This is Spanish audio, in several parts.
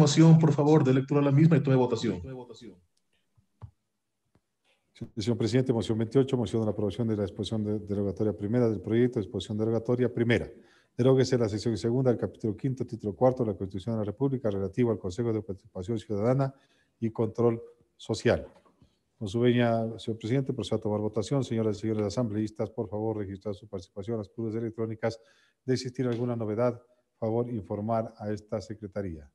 moción, por favor, de lectura a la misma y tome votación. Señor presidente, moción 28, moción de la aprobación de la exposición derogatoria primera del proyecto, exposición derogatoria primera. Deróguese la sección segunda del capítulo quinto, título cuarto de la Constitución de la República relativo al Consejo de Participación Ciudadana y Control Social. Con su veña, señor presidente, procedo a tomar votación. Señoras y señores asambleístas, por favor, registrar su participación en las pruebas electrónicas. De existir alguna novedad, favor informar a esta secretaría.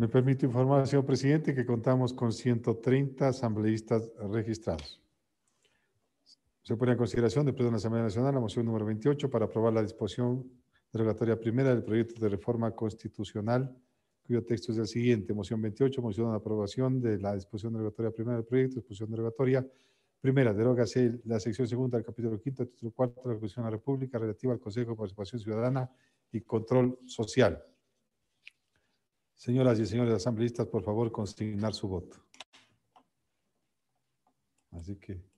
Me permito informar, señor presidente, que contamos con 130 asambleístas registrados. Se pone en consideración, después de la Asamblea Nacional, la moción número 28 para aprobar la disposición derogatoria primera del proyecto de reforma constitucional, cuyo texto es el siguiente. Moción 28, moción de aprobación de la disposición derogatoria primera del proyecto, disposición derogatoria primera, Deroga la sección segunda del capítulo quinto, título cuarto de la Constitución de la República relativa al Consejo de Participación Ciudadana y Control Social. Señoras y señores asambleístas, por favor, consignar su voto. Así que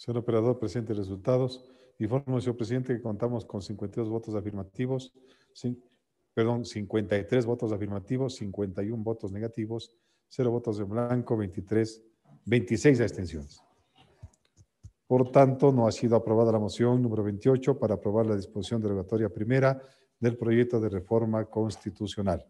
Señor operador, presente resultados. Informo, señor presidente, que contamos con 52 votos afirmativos, perdón, 53 votos afirmativos, 51 votos negativos, 0 votos en blanco, 23, 26 abstenciones. Por tanto, no ha sido aprobada la moción número 28 para aprobar la disposición derogatoria primera del proyecto de reforma constitucional.